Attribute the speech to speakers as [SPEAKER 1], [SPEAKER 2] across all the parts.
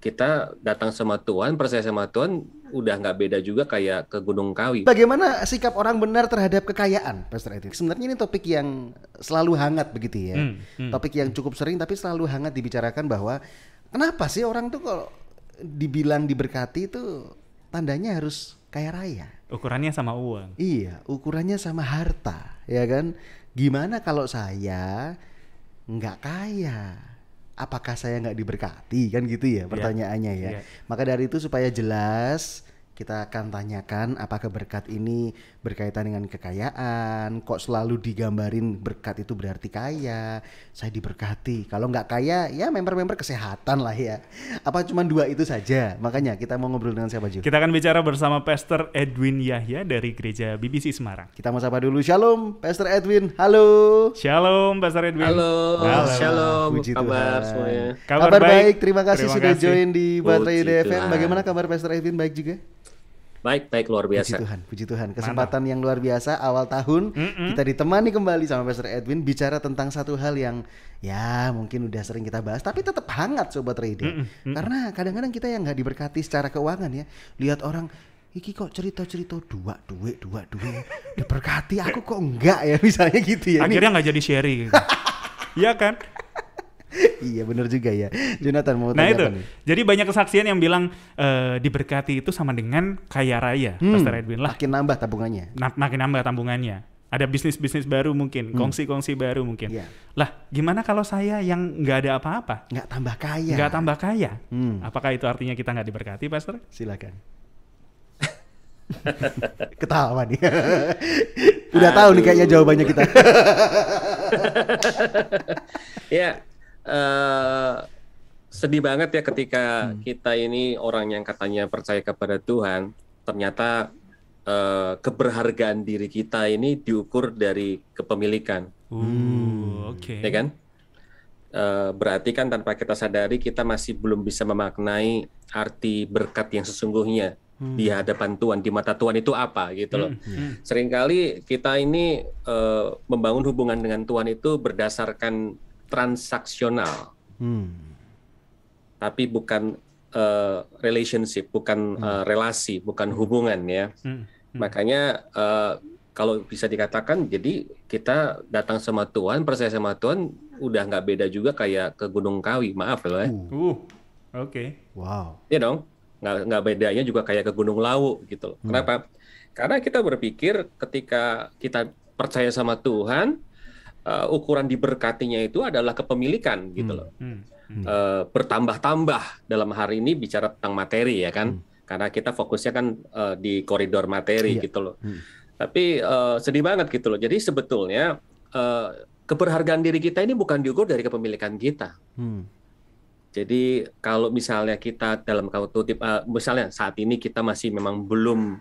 [SPEAKER 1] kita datang sama Tuhan, percaya sama Tuhan, udah nggak beda juga kayak ke Gunung Kawi.
[SPEAKER 2] Bagaimana sikap orang benar terhadap kekayaan, Pastor Edith? Sebenarnya ini topik yang selalu hangat begitu ya. Hmm, hmm. Topik yang cukup sering tapi selalu hangat dibicarakan bahwa kenapa sih orang tuh kalau dibilang diberkati itu tandanya harus kaya raya. Ukurannya sama uang. Iya, ukurannya sama harta, ya kan? Gimana kalau saya nggak kaya? apakah saya nggak diberkati kan gitu ya iya. pertanyaannya yeah. ya yeah. maka dari itu supaya jelas kita akan tanyakan apakah berkat ini berkaitan dengan kekayaan, kok selalu digambarin berkat itu berarti kaya, saya diberkati. Kalau nggak kaya, ya member-member kesehatan lah ya. Apa cuma dua itu saja? Makanya kita mau ngobrol dengan siapa juga
[SPEAKER 3] Kita akan bicara bersama Pastor Edwin Yahya
[SPEAKER 2] dari Gereja BBC Semarang. Kita mau sapa dulu. Shalom, Pastor Edwin. Halo. Shalom, Pastor Edwin. Halo. Halo. Shalom. Puji kabar semuanya. Kabar, kabar baik. baik. Terima kasih terima sudah kasih. join di Baterai UDFM. Bagaimana kabar Pastor Edwin? Baik juga?
[SPEAKER 1] Baik, baik luar biasa. Puji Tuhan, puji
[SPEAKER 2] Tuhan. Kesempatan Mana? yang luar biasa awal tahun mm -mm. kita ditemani kembali sama Pastor Edwin bicara tentang satu hal yang ya mungkin udah sering kita bahas tapi tetap hangat sobat trading. Mm -mm. Karena kadang-kadang kita yang nggak diberkati secara keuangan ya. Lihat orang Iki kok cerita-cerita dua duit dua duit diberkati aku kok enggak ya misalnya gitu ya. Akhirnya nggak jadi sharing. Gitu. Iya kan? iya bener juga ya. Jonathan mau nah, itu. nih?
[SPEAKER 3] Jadi banyak kesaksian yang bilang e, diberkati itu sama dengan kaya raya. Hmm, Pastor Edwin lah. Makin nambah tabungannya. Na makin nambah tabungannya. Ada bisnis-bisnis baru mungkin, hmm. kongsi-kongsi baru mungkin. Yeah. Lah, gimana kalau saya yang nggak ada apa-apa? Nggak tambah kaya. Nggak tambah kaya. Hmm. Apakah itu artinya kita nggak diberkati, Pastor? Silakan.
[SPEAKER 2] Ketawa nih. Udah Aduh. tahu nih kayaknya jawabannya kita.
[SPEAKER 1] ya, Eh, sedih banget ya ketika hmm. kita ini orang yang katanya percaya kepada Tuhan, ternyata uh, keberhargaan diri kita ini diukur dari kepemilikan.
[SPEAKER 2] Hmm,
[SPEAKER 1] oke. Okay. Ya kan? Uh, berarti kan tanpa kita sadari kita masih belum bisa memaknai arti berkat yang sesungguhnya hmm. di hadapan Tuhan, di mata Tuhan itu apa gitu loh. Hmm. Hmm. Seringkali kita ini uh, membangun hubungan dengan Tuhan itu berdasarkan transaksional, hmm. tapi bukan uh, relationship, bukan hmm. uh, relasi, bukan hubungan ya. Hmm. Hmm. Makanya uh, kalau bisa dikatakan, jadi kita datang sama Tuhan, percaya sama Tuhan, udah nggak beda juga kayak ke Gunung Kawi. Maaf loh ya. Uh,
[SPEAKER 3] oke. Okay.
[SPEAKER 2] Wow.
[SPEAKER 1] Ya dong. Nggak, nggak bedanya juga kayak ke Gunung Lawu gitu Hmm. Kenapa? Karena kita berpikir ketika kita percaya sama Tuhan, uh, ukuran diberkatinya itu adalah kepemilikan gitu loh. Hmm. Hmm. Uh, bertambah-tambah dalam hari ini bicara tentang materi ya kan. Hmm. Karena kita fokusnya kan uh, di koridor materi iya. gitu loh. Hmm. Tapi uh, sedih banget gitu loh. Jadi sebetulnya uh, keberhargaan diri kita ini bukan diukur dari kepemilikan kita. Hmm. Jadi kalau misalnya kita dalam kutip, uh, misalnya saat ini kita masih memang belum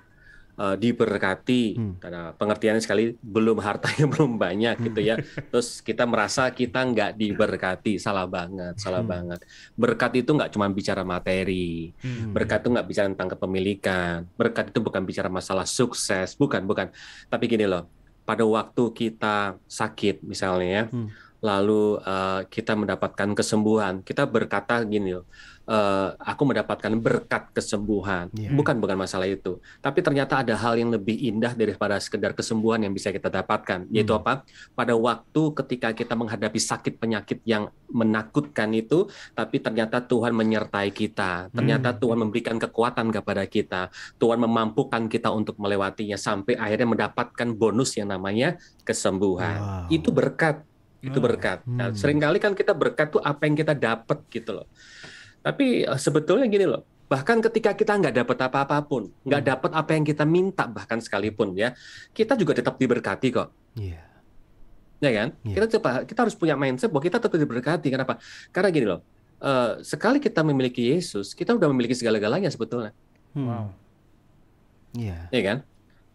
[SPEAKER 1] uh, diberkati hmm. karena pengertiannya sekali belum hartanya belum banyak hmm. gitu ya terus kita merasa kita nggak diberkati salah banget salah hmm. banget berkat itu nggak cuma bicara materi hmm. berkat itu nggak bicara tentang kepemilikan berkat itu bukan bicara masalah sukses bukan bukan tapi gini loh pada waktu kita sakit misalnya ya hmm lalu uh, kita mendapatkan kesembuhan. Kita berkata gini loh, uh, aku mendapatkan berkat kesembuhan. Yeah. Bukan bukan masalah itu, tapi ternyata ada hal yang lebih indah daripada sekedar kesembuhan yang bisa kita dapatkan, hmm. yaitu hmm. apa? Pada waktu ketika kita menghadapi sakit penyakit yang menakutkan itu, tapi ternyata Tuhan menyertai kita. Ternyata hmm. Tuhan memberikan kekuatan kepada kita. Tuhan memampukan kita untuk melewatinya sampai akhirnya mendapatkan bonus yang namanya kesembuhan. Wow. Itu berkat itu hmm. berkat. Nah, hmm. seringkali kan kita berkat tuh apa yang kita dapat gitu loh. Tapi eh, sebetulnya gini loh, bahkan ketika kita nggak dapat apa-apapun, nggak hmm. dapat apa yang kita minta bahkan sekalipun ya, kita juga tetap diberkati kok. Yeah. Ya kan? Yeah. Kita coba kita harus punya mindset bahwa kita tetap diberkati. Kenapa? Karena gini loh, uh, sekali kita memiliki Yesus, kita udah memiliki segala-galanya sebetulnya.
[SPEAKER 2] Hmm. Wow. Iya.
[SPEAKER 1] Yeah. Ya kan?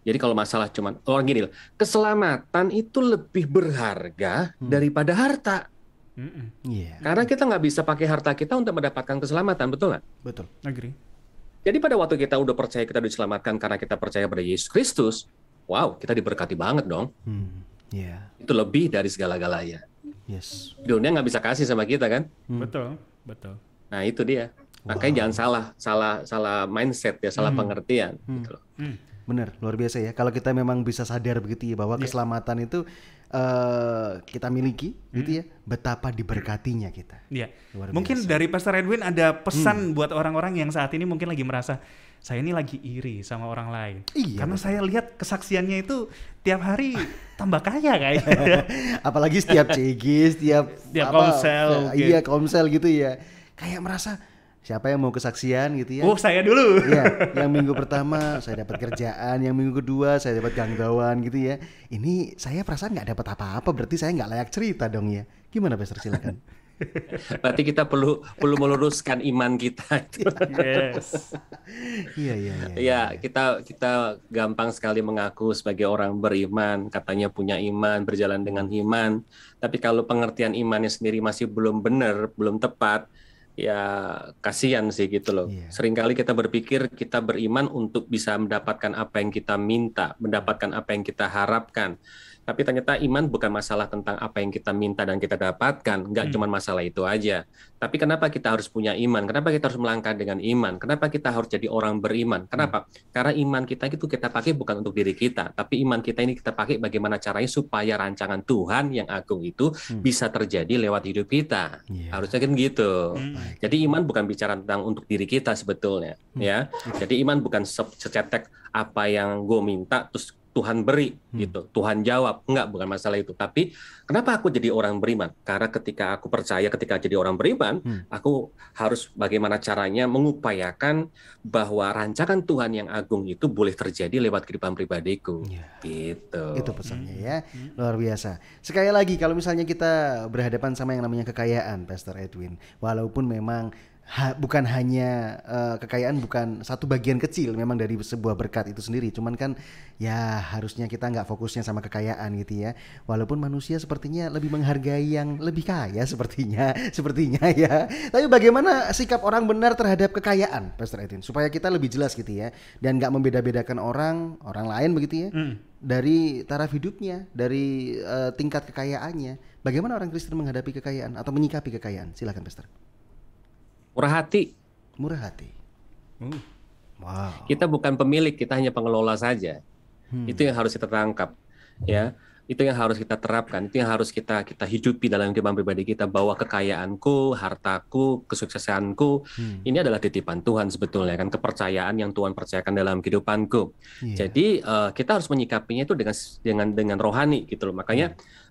[SPEAKER 1] Jadi kalau masalah cuman orang oh, gini, keselamatan itu lebih berharga hmm. daripada harta. Mm Yeah. Karena kita nggak bisa pakai harta kita untuk mendapatkan keselamatan, betul nggak?
[SPEAKER 3] Betul. Agree.
[SPEAKER 1] Jadi pada waktu kita udah percaya kita diselamatkan karena kita percaya pada Yesus Kristus, wow, kita diberkati banget dong. Hmm. Yeah. Itu lebih dari segala-galanya. Yes. Dunia nggak bisa kasih sama kita kan?
[SPEAKER 2] Hmm. Betul, betul.
[SPEAKER 1] Nah itu dia. Wow. Makanya jangan salah, salah, salah mindset ya, salah hmm. pengertian.
[SPEAKER 2] Hmm. Gitu loh. Hmm. Bener, luar biasa ya. Kalau kita memang bisa sadar begitu ya bahwa yeah. keselamatan itu uh, kita miliki, gitu hmm. gitu ya. Betapa diberkatinya kita. Iya. Yeah.
[SPEAKER 3] Mungkin dari Pastor
[SPEAKER 2] Edwin ada pesan
[SPEAKER 3] hmm. buat orang-orang yang saat ini mungkin lagi merasa saya ini lagi iri sama orang lain. Iya. Karena betul. saya lihat kesaksiannya itu tiap hari tambah kaya kayak gitu. Apalagi setiap
[SPEAKER 2] CG, setiap, setiap apa, komsel. Iya, gitu. komsel gitu ya. Kayak merasa siapa yang mau kesaksian gitu ya. Oh, saya dulu. Iya, yang minggu pertama saya dapat kerjaan, yang minggu kedua saya dapat gangguan gitu ya. Ini saya perasaan nggak dapat apa-apa, berarti saya nggak layak cerita dong ya. Gimana Pastor silakan.
[SPEAKER 1] berarti kita perlu perlu meluruskan iman kita
[SPEAKER 2] itu. Yes. Iya, iya, iya. iya.
[SPEAKER 1] iya kita kita gampang sekali mengaku sebagai orang beriman, katanya punya iman, berjalan dengan iman, tapi kalau pengertian imannya sendiri masih belum benar, belum tepat, ya kasihan sih gitu loh. Yeah. Seringkali kita berpikir kita beriman untuk bisa mendapatkan apa yang kita minta, mendapatkan apa yang kita harapkan tapi ternyata iman bukan masalah tentang apa yang kita minta dan kita dapatkan, nggak hmm. cuma masalah itu aja. Tapi kenapa kita harus punya iman? Kenapa kita harus melangkah dengan iman? Kenapa kita harus jadi orang beriman? Hmm. Kenapa? Hmm. Karena iman kita itu kita pakai bukan untuk diri kita, tapi iman kita ini kita pakai bagaimana caranya supaya rancangan Tuhan yang agung itu hmm. bisa terjadi lewat hidup kita. Yeah. Harusnya kan gitu. Hmm. Jadi iman bukan bicara tentang untuk diri kita sebetulnya, hmm. ya. Jadi iman bukan secetek apa yang gue minta terus Tuhan beri hmm. gitu, Tuhan jawab. Enggak, bukan masalah itu. Tapi kenapa aku jadi orang beriman? Karena ketika aku percaya ketika jadi orang beriman, hmm. aku harus bagaimana caranya mengupayakan bahwa rancangan Tuhan yang agung itu boleh terjadi lewat kehidupan pribadiku. Ya. Gitu.
[SPEAKER 2] Itu pesannya hmm. ya. Hmm. Luar biasa. Sekali lagi kalau misalnya kita berhadapan sama yang namanya kekayaan, Pastor Edwin, walaupun memang ha, bukan hanya uh, kekayaan bukan satu bagian kecil memang dari sebuah berkat itu sendiri cuman kan ya harusnya kita nggak fokusnya sama kekayaan gitu ya walaupun manusia sepertinya lebih menghargai yang lebih kaya sepertinya sepertinya ya tapi bagaimana sikap orang benar terhadap kekayaan Pastor Edwin supaya kita lebih jelas gitu ya dan nggak membeda-bedakan orang orang lain begitu ya mm. dari taraf hidupnya dari uh, tingkat kekayaannya bagaimana orang Kristen menghadapi kekayaan atau menyikapi kekayaan silakan Pastor Murah hati. Murah hati. Hmm.
[SPEAKER 1] Wow. Kita bukan pemilik, kita hanya pengelola saja. Hmm. Itu yang harus kita tangkap. Ya, itu yang harus kita terapkan itu yang harus kita kita hidupi dalam kehidupan pribadi kita bahwa kekayaanku hartaku kesuksesanku hmm. ini adalah titipan Tuhan sebetulnya kan kepercayaan yang Tuhan percayakan dalam kehidupanku yeah. jadi uh, kita harus menyikapinya itu dengan dengan dengan rohani gitu loh makanya yeah.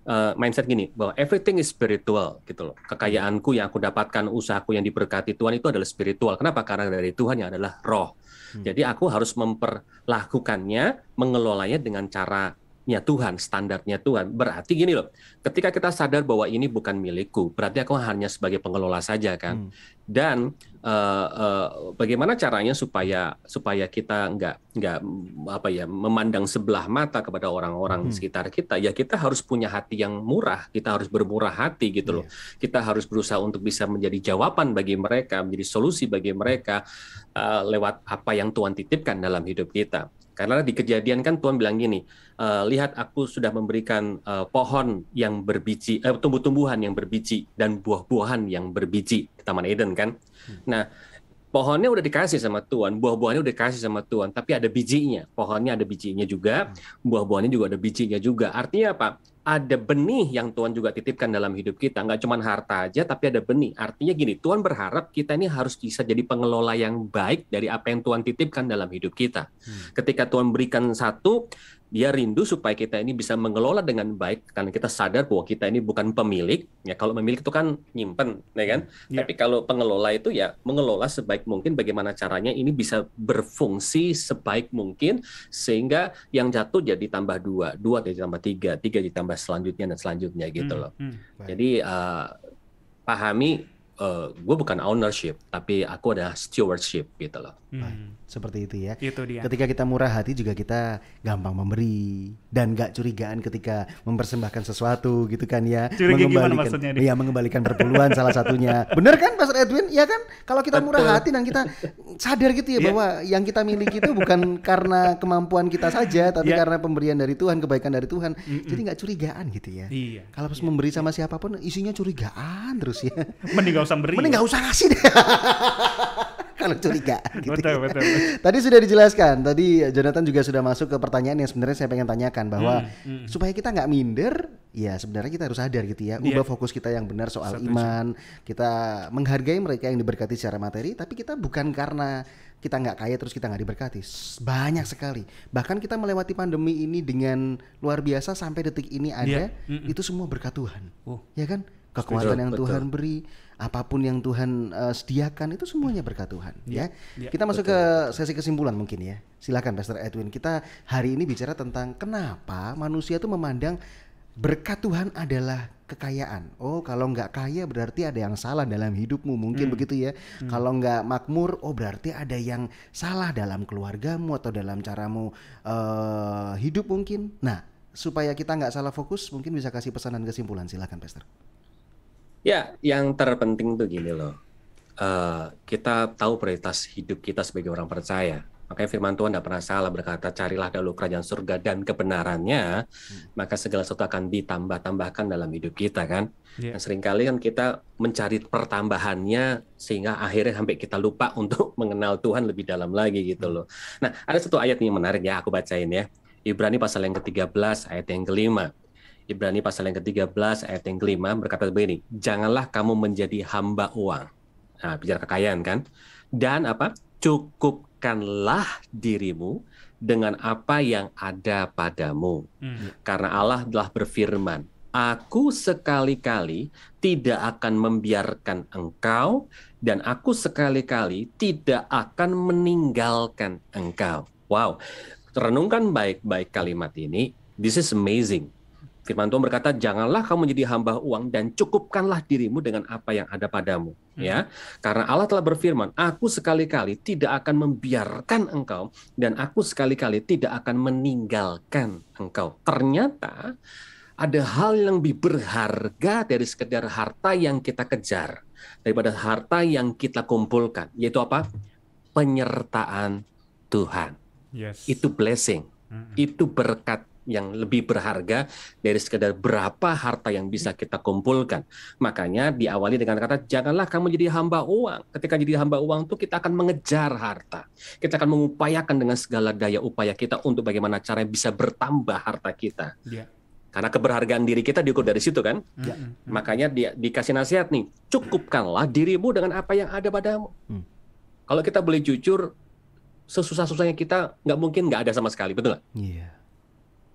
[SPEAKER 1] Iya. uh, mindset gini bahwa everything is spiritual gitu loh kekayaanku yang aku dapatkan usahaku yang diberkati Tuhan itu adalah spiritual kenapa karena dari Tuhan yang adalah roh hmm. jadi aku harus memperlakukannya mengelolanya dengan cara nya Tuhan, standarnya Tuhan. Berarti gini loh, ketika kita sadar bahwa ini bukan milikku, berarti aku hanya sebagai pengelola saja kan. Hmm. Dan uh, uh, bagaimana caranya supaya supaya kita nggak nggak mm, apa ya memandang sebelah mata kepada orang-orang hmm. sekitar kita? Ya kita harus punya hati yang murah, kita harus bermurah hati gitu loh. Yeah. Kita harus berusaha untuk bisa menjadi jawaban bagi mereka, menjadi solusi bagi mereka uh, lewat apa yang Tuhan titipkan dalam hidup kita. Karena di kejadian kan Tuhan bilang gini, e, lihat aku sudah memberikan e, pohon yang berbiji, eh, tumbuh-tumbuhan yang berbiji dan buah-buahan yang berbiji di Taman Eden kan. Hmm. Nah, pohonnya udah dikasih sama Tuhan, buah-buahnya udah dikasih sama Tuhan, tapi ada bijinya. Pohonnya ada bijinya juga, hmm. buah-buahnya juga ada bijinya juga. Artinya apa? ada benih yang Tuhan juga titipkan dalam hidup kita. Nggak cuma harta aja, tapi ada benih. Artinya gini, Tuhan berharap kita ini harus bisa jadi pengelola yang baik dari apa yang Tuhan titipkan dalam hidup kita. Hmm. Ketika Tuhan berikan satu, dia rindu supaya kita ini bisa mengelola dengan baik karena kita sadar bahwa kita ini bukan pemilik ya kalau pemilik itu kan nyimpen ya kan yeah. tapi kalau pengelola itu ya mengelola sebaik mungkin bagaimana caranya ini bisa berfungsi sebaik mungkin sehingga yang jatuh jadi tambah dua dua jadi tambah tiga tiga jadi tambah selanjutnya dan selanjutnya gitu hmm, loh. hmm. Jadi uh, pahami uh, eh, gue bukan ownership tapi aku ada stewardship gitu loh
[SPEAKER 2] hmm. seperti itu ya itu dia. ketika kita murah hati juga kita gampang memberi dan gak curigaan ketika mempersembahkan sesuatu gitu kan ya Curiga mengembalikan maksudnya ya mengembalikan perpuluhan salah satunya bener kan Pastor Edwin ya kan kalau kita murah hati dan kita sadar gitu ya yeah. bahwa yang kita miliki itu bukan karena kemampuan kita saja tapi yeah. karena pemberian dari Tuhan kebaikan dari Tuhan mm -mm. jadi nggak curigaan gitu ya iya. kalau harus yeah. memberi sama siapapun isinya curigaan apaan terus ya? Mending gak usah beri. Mending gak usah ngasih deh. kalau curiga. gitu. Betul, ya. betul, betul. Tadi sudah dijelaskan. Tadi Jonathan juga sudah masuk ke pertanyaan yang sebenarnya saya pengen tanyakan bahwa hmm, hmm. supaya kita nggak minder, ya sebenarnya kita harus sadar gitu ya. Ubah yeah. fokus kita yang benar soal Satu iman. Kita menghargai mereka yang diberkati secara materi, tapi kita bukan karena kita nggak kaya terus kita nggak diberkati banyak sekali bahkan kita melewati pandemi ini dengan luar biasa sampai detik ini iya. ada yeah. mm -mm. itu semua berkat Tuhan oh. ya kan kekuatan betul, yang betul. Tuhan beri, apapun yang Tuhan uh, sediakan itu semuanya berkat Tuhan iya. ya. ya, ya kita masuk betul. ke sesi kesimpulan mungkin ya. Silakan Pastor Edwin. Kita hari ini bicara tentang kenapa manusia itu memandang berkat Tuhan adalah kekayaan. Oh, kalau nggak kaya berarti ada yang salah dalam hidupmu, mungkin hmm. begitu ya. Hmm. Kalau nggak makmur, oh berarti ada yang salah dalam keluargamu atau dalam caramu uh, hidup mungkin. Nah, supaya kita nggak salah fokus, mungkin bisa kasih pesanan kesimpulan. Silakan, Pastor.
[SPEAKER 1] Ya, yang terpenting tuh gini loh. Uh, kita tahu prioritas hidup kita sebagai orang percaya. Makanya firman Tuhan tidak pernah salah berkata, carilah dahulu kerajaan surga dan kebenarannya, hmm. maka segala sesuatu akan ditambah-tambahkan dalam hidup kita kan. Yeah. Nah, seringkali kan kita mencari pertambahannya sehingga akhirnya sampai kita lupa untuk mengenal Tuhan lebih dalam lagi gitu loh. Nah, ada satu ayat yang menarik ya, aku bacain ya. Ibrani pasal yang ke-13 ayat yang kelima. 5 Ibrani pasal yang ke-13 ayat yang kelima berkata begini, janganlah kamu menjadi hamba uang. Nah, bicara kekayaan kan. Dan apa? Cukupkanlah dirimu dengan apa yang ada padamu. Hmm. Karena Allah telah berfirman, Aku sekali-kali tidak akan membiarkan engkau dan aku sekali-kali tidak akan meninggalkan engkau. Wow, renungkan baik-baik kalimat ini. This is amazing. Firman Tuhan berkata, "Janganlah kamu menjadi hamba uang dan cukupkanlah dirimu dengan apa yang ada padamu." Hmm. Ya, karena Allah telah berfirman, "Aku sekali-kali tidak akan membiarkan engkau dan aku sekali-kali tidak akan meninggalkan engkau." Ternyata ada hal yang lebih berharga dari sekedar harta yang kita kejar daripada harta yang kita kumpulkan, yaitu apa? Penyertaan Tuhan. Yes. Itu blessing. -hmm. Itu berkat yang lebih berharga dari sekedar berapa harta yang bisa hmm. kita kumpulkan. Makanya diawali dengan kata janganlah kamu jadi hamba uang. Ketika jadi hamba uang tuh kita akan mengejar harta. Kita akan mengupayakan dengan segala daya upaya kita untuk bagaimana cara bisa bertambah harta kita. Yeah. Karena keberhargaan diri kita diukur dari situ kan. Hmm. Ya. Hmm. Makanya dia dikasih nasihat nih, cukupkanlah dirimu dengan apa yang ada padamu. Mm. Kalau kita boleh jujur, sesusah-susahnya kita nggak mungkin nggak ada sama sekali, betul nggak? Yeah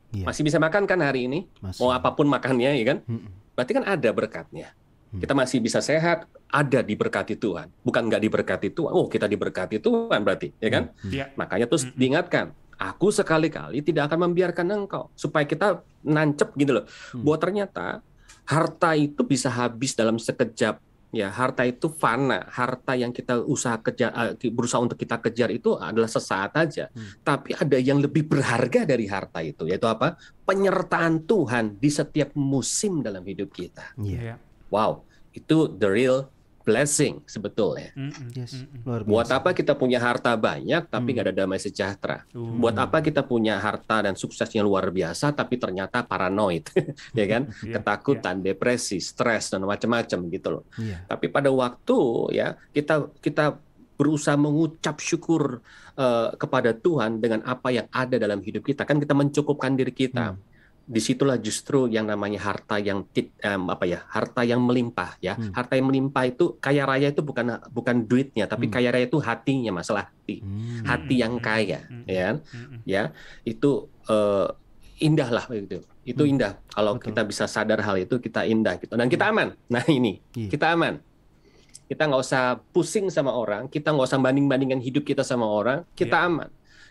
[SPEAKER 1] Yeah. Masih bisa makan kan hari ini? Masih. Mau apapun makannya ya kan? Mm -mm. Berarti kan ada berkatnya. Mm. Kita masih bisa sehat, ada diberkati Tuhan. Bukan nggak diberkati Tuhan. Oh, kita diberkati Tuhan berarti, ya kan? Mm. Yeah. Makanya terus mm. diingatkan, aku sekali-kali tidak akan membiarkan engkau supaya kita nancep gitu loh. Mm. Buat ternyata harta itu bisa habis dalam sekejap Ya, harta itu fana. Harta yang kita usaha kejar, eh, berusaha untuk kita kejar itu adalah sesaat aja. Hmm. Tapi ada yang lebih berharga dari harta itu, yaitu apa? Penyertaan Tuhan di setiap musim dalam hidup kita. Yeah. Iya. Wow, itu the real blessing sebetulnya.
[SPEAKER 2] Mm-hmm. Yes. Luar biasa. Buat apa
[SPEAKER 1] kita punya harta banyak tapi mm. nggak mm. ada damai sejahtera? Uh. Buat apa kita punya harta dan sukses yang luar biasa tapi ternyata paranoid, ya kan? yeah, Ketakutan, yeah. depresi, stres dan macam-macam gitu loh. Yeah. Tapi pada waktu ya kita kita berusaha mengucap syukur uh, kepada Tuhan dengan apa yang ada dalam hidup kita kan kita mencukupkan diri kita. Mm disitulah justru yang namanya harta yang tit, um, apa ya harta yang melimpah ya hmm. harta yang melimpah itu kaya raya itu bukan bukan duitnya tapi hmm. kaya raya itu hatinya masalah hati hmm. hati yang hmm. kaya hmm. hmm. ya hmm. hmm. ya itu uh, indah lah itu itu hmm. indah kalau Betul. kita bisa sadar hal itu kita indah gitu dan kita aman nah ini yeah. kita aman kita nggak usah pusing sama orang kita nggak usah banding bandingkan hidup kita sama orang kita yeah. aman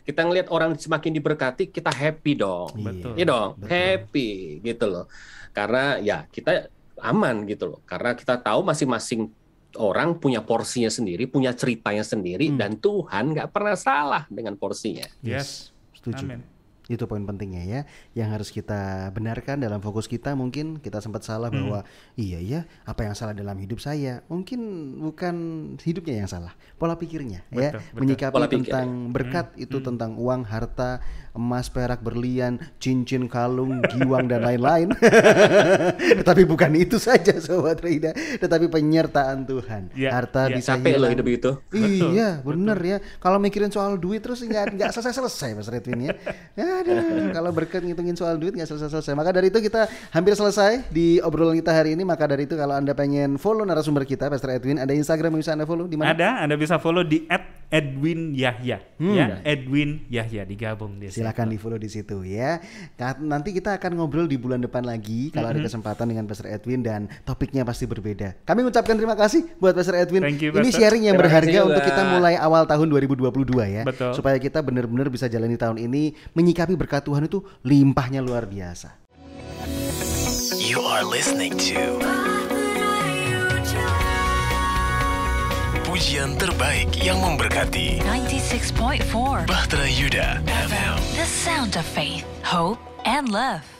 [SPEAKER 1] kita ngelihat orang semakin diberkati kita happy dong iya, betul ya dong betul. happy gitu loh karena ya kita aman gitu loh karena kita tahu masing-masing orang punya porsinya sendiri punya ceritanya sendiri hmm. dan Tuhan nggak pernah salah dengan porsinya
[SPEAKER 2] yes setuju Amen itu poin pentingnya ya yang harus kita benarkan dalam fokus kita mungkin kita sempat salah hmm. bahwa iya iya apa yang salah dalam hidup saya mungkin bukan hidupnya yang salah pola pikirnya ya. betul, ya betul. menyikapi pola tentang ya. berkat hmm. itu hmm. tentang uang harta emas perak berlian cincin kalung giwang dan lain-lain tetapi bukan itu saja sobat Rida tetapi penyertaan Tuhan ya, harta ya, bisa hilang. hidup itu iya benar ya kalau mikirin soal duit terus nggak nggak selesai selesai mas Redwin ya, ya kalau berkat ngitungin soal duit nggak selesai-selesai. Maka dari itu kita hampir selesai di obrolan kita hari ini. Maka dari itu kalau Anda pengen follow narasumber kita, Pastor Edwin, ada Instagram yang bisa Anda follow di mana? Ada,
[SPEAKER 3] Anda bisa follow di Edwin Yahya. Hmm. Ya, Edwin Yahya digabung di Silakan
[SPEAKER 2] di-follow di situ ya. Nanti kita akan ngobrol di bulan depan lagi kalau mm -hmm. ada kesempatan dengan Pastor Edwin dan topiknya pasti berbeda. Kami ucapkan terima kasih buat Pastor Edwin. Thank you, Pastor. Ini sharing yang terima berharga untuk kita mulai awal tahun 2022 ya. Betul. Supaya kita benar-benar bisa jalani tahun ini menyikapi tapi berkat Tuhan itu limpahnya luar biasa.
[SPEAKER 3] You are listening to Pujian terbaik yang memberkati 96.4 Bahtera Yuda FM The sound of faith, hope, and love